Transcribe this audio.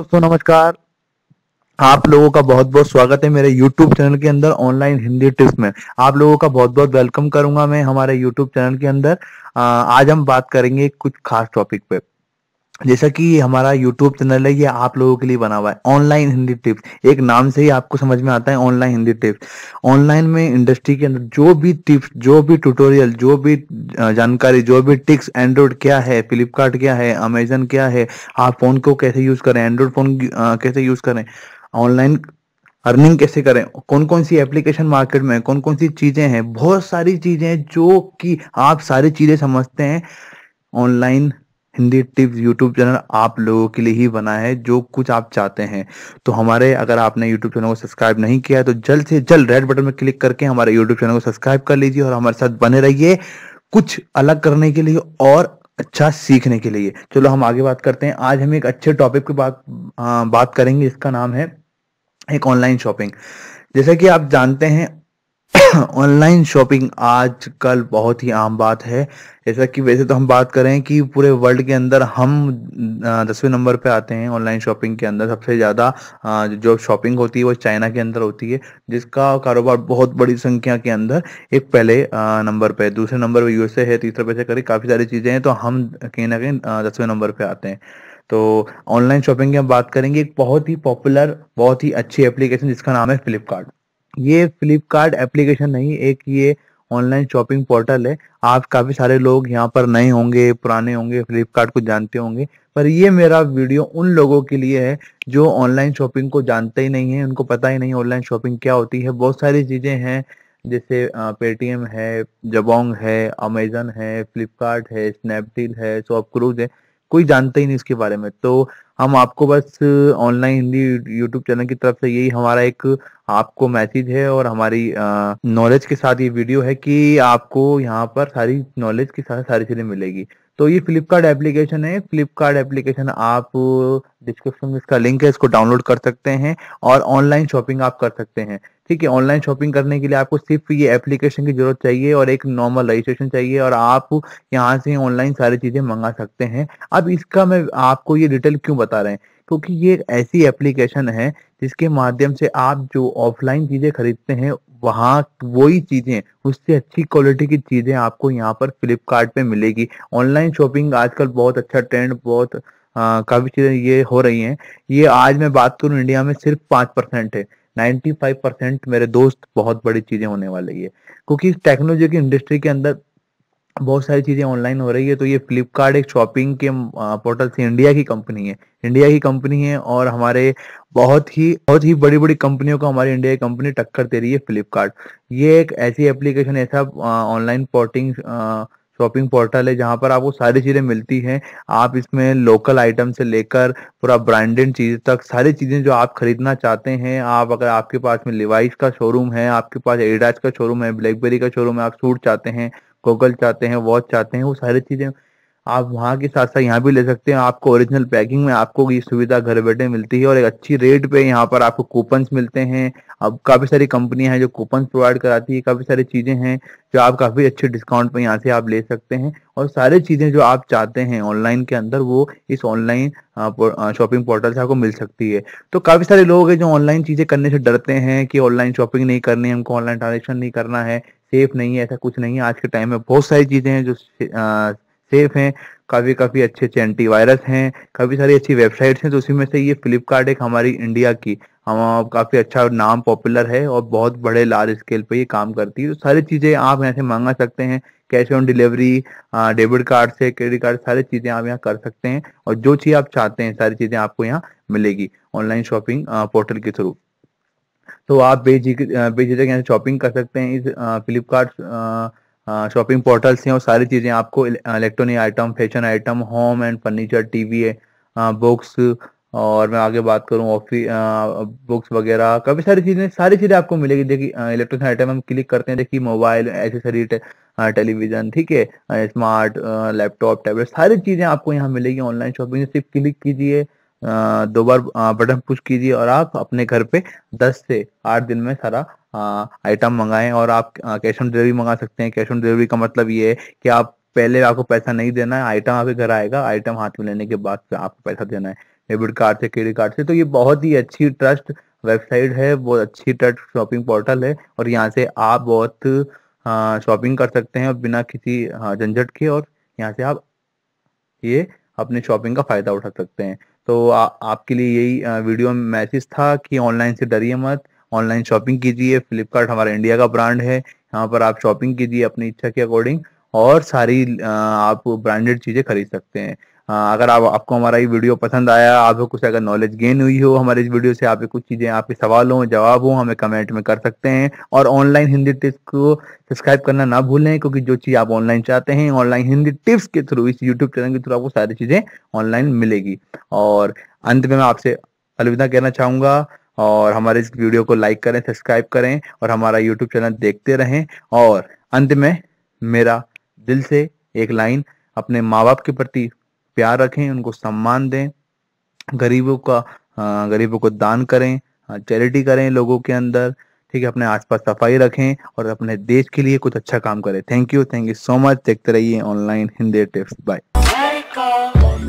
दोस्तों नमस्कार आप लोगों का बहुत बहुत स्वागत है मेरे YouTube चैनल के अंदर ऑनलाइन हिंदी टिप्स में आप लोगों का बहुत बहुत वेलकम करूंगा मैं हमारे YouTube चैनल के अंदर आज हम बात करेंगे कुछ खास टॉपिक पे जैसा कि हमारा YouTube चैनल है ये आप लोगों के लिए बना हुआ है ऑनलाइन हिंदी टिप्स एक नाम से ही आपको समझ में आता है ऑनलाइन हिंदी टिप्स ऑनलाइन में इंडस्ट्री के अंदर जो भी टिप्स जो भी ट्यूटोरियल जो भी जानकारी जो भी टिक्स एंड्रॉइड क्या है फ्लिपकार्ट क्या है अमेजन क्या है आप फोन को कैसे यूज करें एंड्रॉइड फोन कैसे यूज करें ऑनलाइन अर्निंग कैसे करें कौन कौन सी एप्लीकेशन मार्केट में कौन कौन सी चीजें हैं बहुत सारी चीजें जो कि आप सारी चीजें समझते हैं online Hindi tips YouTube channel आप लोगों के लिए ही बना है जो कुछ आप चाहते हैं तो हमारे अगर आपने यूट्यूब चैनल को सब्सक्राइब नहीं किया है तो जल्द से जल्द रेड बटन में क्लिक करके हमारे यूट्यूब चैनल को सब्सक्राइब कर लीजिए और हमारे साथ बने रहिए कुछ अलग करने के लिए और अच्छा सीखने के लिए चलो हम आगे बात करते हैं आज हम एक अच्छे टॉपिक की बात हाँ, बात करेंगे इसका नाम है एक ऑनलाइन शॉपिंग जैसा कि आप जानते हैं ऑनलाइन शॉपिंग आज कल बहुत ही आम बात है जैसा कि वैसे तो हम बात करें कि पूरे वर्ल्ड के अंदर हम दसवें नंबर पे आते हैं ऑनलाइन शॉपिंग के अंदर सबसे ज़्यादा जो शॉपिंग होती है वो चाइना के अंदर होती है जिसका कारोबार बहुत बड़ी संख्या के अंदर एक पहले नंबर पे दूसरे नंबर पर यूएसए है तीसरे पैसे से करीब काफ़ी सारी चीज़ें हैं तो हम कहीं ना कहीं दसवें नंबर पर आते हैं तो ऑनलाइन शॉपिंग की हम बात करेंगे एक बहुत ही पॉपुलर बहुत ही अच्छी एप्लीकेशन जिसका नाम है फ्लिपकार्ट ये फ्लिपकार्ट एप्लीकेशन नहीं एक ये ऑनलाइन शॉपिंग पोर्टल है आप काफ़ी सारे लोग यहाँ पर नए होंगे पुराने होंगे फ्लिपकार्ट को जानते होंगे पर ये मेरा वीडियो उन लोगों के लिए है जो ऑनलाइन शॉपिंग को जानते ही नहीं है उनको पता ही नहीं ऑनलाइन शॉपिंग क्या होती है बहुत सारी चीज़ें हैं जैसे पेटीएम है जबोंग है अमेजन है फ्लिपकार्ट है स्नैपडील है शॉपक्रूज है कोई जानता ही नहीं इसके बारे में तो हम आपको बस ऑनलाइन हिंदी यूट्यूब चैनल की तरफ से यही हमारा एक आपको मैसेज है और हमारी नॉलेज के साथ ये वीडियो है कि आपको यहाँ पर सारी नॉलेज के साथ सारी चीजें मिलेगी तो ये फ्लिपकार्ट एप्लीकेशन है फ्लिपकार्ट एप्लीकेशन आप डिस्क्रिप्शन uh, में इसका लिंक है इसको डाउनलोड कर सकते हैं और ऑनलाइन शॉपिंग आप कर सकते हैं ठीक है ऑनलाइन शॉपिंग करने के लिए आपको सिर्फ ये एप्लीकेशन की जरूरत चाहिए और एक नॉर्मल रजिस्ट्रेशन चाहिए और आप यहाँ से ऑनलाइन सारी चीजें मंगा सकते हैं अब इसका मैं आपको ये डिटेल क्यों बता रहे हैं क्योंकि ये ऐसी एप्लीकेशन है जिसके माध्यम से आप जो ऑफलाइन चीजें खरीदते हैं वहाँ वही चीजें उससे अच्छी क्वालिटी की चीजें आपको यहाँ पर फ्लिपकार्ट पे मिलेगी ऑनलाइन शॉपिंग आजकल बहुत अच्छा ट्रेंड बहुत काफ़ी चीज़ें ये हो रही हैं ये आज मैं बात करूं इंडिया में सिर्फ पांच परसेंट है नाइन्टी फाइव परसेंट मेरे दोस्त बहुत बड़ी चीज़ें होने वाली है क्योंकि टेक्नोलॉजी की इंडस्ट्री के अंदर बहुत सारी चीजें ऑनलाइन हो रही है तो ये फ्लिपकार्ट एक शॉपिंग के पोर्टल से इंडिया की कंपनी है इंडिया की कंपनी है और हमारे बहुत ही बहुत ही बड़ी बड़ी कंपनियों को हमारी इंडिया की कंपनी टक्कर दे रही है फ्लिपकार्ट ये एक ऐसी एप्लीकेशन ऐसा ऑनलाइन पोर्टिंग शॉपिंग पोर्टल है जहाँ पर आपको सारी चीज़ें मिलती हैं आप इसमें लोकल आइटम से लेकर पूरा ब्रांडेड चीज़ तक सारी चीज़ें जो आप खरीदना चाहते हैं आप अगर आपके पास में लिवाइस का शोरूम है आपके पास एडास का शोरूम है ब्लैकबेरी का शोरूम है आप सूट चाहते हैं गोगल चाहते हैं वॉच चाहते हैं वो सारी चीज़ें आप वहाँ के साथ साथ यहाँ भी ले सकते हैं आपको ओरिजिनल पैकिंग में आपको ये सुविधा घर बैठे मिलती है और एक अच्छी रेट पे यहाँ पर आपको कूपन्स मिलते हैं अब काफ़ी सारी कंपनियां हैं जो कूपन्स प्रोवाइड कराती है काफ़ी सारी चीज़ें हैं जो आप काफ़ी अच्छे डिस्काउंट पे यहाँ से आप ले सकते हैं और सारी चीज़ें जो आप चाहते हैं ऑनलाइन के अंदर वो इस ऑनलाइन शॉपिंग पोर्टल से आपको मिल सकती है तो काफ़ी सारे लोग हैं जो ऑनलाइन चीज़ें करने से डरते हैं कि ऑनलाइन शॉपिंग नहीं करनी है हमको ऑनलाइन ट्रांजेक्शन नहीं करना है सेफ नहीं है ऐसा कुछ नहीं है आज के टाइम में बहुत सारी चीज़ें हैं जो सेफ हैं काफ़ी काफ़ी अच्छे अच्छे एंटी वायरस हैं काफ़ी सारी अच्छी वेबसाइट्स हैं तो उसी में से ये फ्लिपकार्ट एक हमारी इंडिया की हम काफ़ी अच्छा नाम पॉपुलर है और बहुत बड़े लार्ज स्केल पे ये काम करती है तो सारी चीज़ें आप यहाँ से मंगा सकते हैं cash on delivery debit card से क्रेडिट कार्ड सारी चीज़ें आप यहाँ कर सकते हैं और जो चीज़ आप चाहते हैं सारी चीज़ें आपको यहाँ मिलेगी ऑनलाइन शॉपिंग पोर्टल के थ्रू तो आप बेझिझक यहाँ शॉपिंग कर सकते हैं इस फ्लिपकार्ट शॉपिंग पोर्टल से और सारी चीज़ें आपको electronic item fashion item home and furniture TV books और मैं आगे बात करूं ऑफिस बुक्स वगैरह काफ़ी सारी चीज़ें सारी चीज़ें आपको मिलेगी देखिए इलेक्ट्रॉनिक आइटम हम क्लिक करते हैं देखिए मोबाइल एसेसरी टेलीविज़न ठीक है स्मार्ट लैपटॉप टैबलेट सारी चीज़ें आपको यहाँ मिलेगी ऑनलाइन शॉपिंग सिर्फ क्लिक कीजिए दो बार बटन पुश कीजिए और आप अपने घर पे 10 से 8 दिन में सारा आइटम मंगाएं और आप कैश ऑन डिलीवरी मंगा सकते हैं कैश ऑन डिलीवरी का मतलब ये है कि आप पहले आपको पैसा नहीं देना है आइटम आपके घर आएगा आइटम हाथ में लेने के बाद आपको पैसा देना है डेबिट कार्ड से क्रेडिट कार्ड से तो ये बहुत ही अच्छी ट्रस्ट वेबसाइट है बहुत अच्छी ट्रस्ट शॉपिंग पोर्टल है और यहाँ से आप बहुत शॉपिंग कर सकते हैं और बिना किसी झंझट के और यहाँ से आप ये अपने शॉपिंग का फायदा उठा सकते हैं तो आ, आपके लिए यही वीडियो में मैसेज था कि ऑनलाइन से डरिए मत ऑनलाइन शॉपिंग कीजिए फ्लिपकार्ट हमारा इंडिया का ब्रांड है यहाँ पर आप शॉपिंग कीजिए अपनी इच्छा के अकॉर्डिंग और सारी आप ब्रांडेड चीज़ें खरीद सकते हैं हाँ, अगर आप आपको हमारा ये वीडियो पसंद आया आपको कुछ अगर नॉलेज गेन हुई हो हमारे इस वीडियो से आपके कुछ चीज़ें आपके सवाल हों जवाब हों हमें कमेंट में कर सकते हैं और ऑनलाइन हिंदी टिप्स को सब्सक्राइब करना ना भूलें क्योंकि जो चीज़ आप ऑनलाइन चाहते हैं ऑनलाइन हिंदी टिप्स के थ्रू इस यूट्यूब चैनल के थ्रू आपको सारी चीज़ें ऑनलाइन मिलेगी और अंत में मैं आपसे अलविदा कहना चाहूँगा और हमारे इस वीडियो को लाइक करें सब्सक्राइब करें और हमारा यूट्यूब चैनल देखते रहें और अंत में मेरा दिल से एक लाइन अपने माँ बाप के प्रति प्यार रखें उनको सम्मान दें गरीबों का गरीबों को दान करें चैरिटी करें लोगों के अंदर ठीक है अपने आसपास सफाई रखें और अपने देश के लिए कुछ अच्छा काम करें thank you thank you so much देखते रहिए ऑनलाइन हिंदी टिप्स बाय